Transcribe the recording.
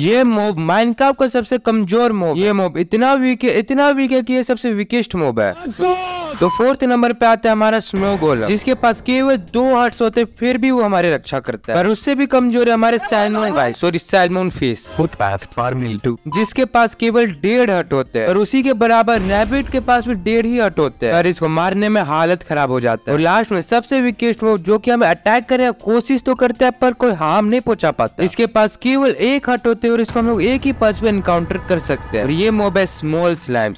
ये mob Minecraft का सबसे कमजोर मोब ये मोब इतना वीक है इतना वीक है कि ये सबसे वीकेस्ट मोब है तो फोर्थ नंबर पे आता है हमारा स्नो गोल जिसके पास केवल दो हार्ट होते फिर भी वो हमारे रक्षा करता है और उससे भी कमजोर है हमारे सैलमोन सॉरी सैलमोन फिश जिसके पास केवल डेढ़ हट होते हैं और उसी के बराबर रैबिट के पास भी डेढ़ ही हट होते हैं और इसको मारने में हालत खराब हो जाता है और लास्ट में सबसे वीकेस्ट वो जो कि हमें अटैक करने की कोशिश तो करते हैं पर कोई हार्म नहीं पहुंचा पाता इसके पास केवल एक हट होते हैं और इसको हम लोग एक ही पास पे इनकाउंटर कर सकते हैं और ये मोब है स्मॉल स्लैम्स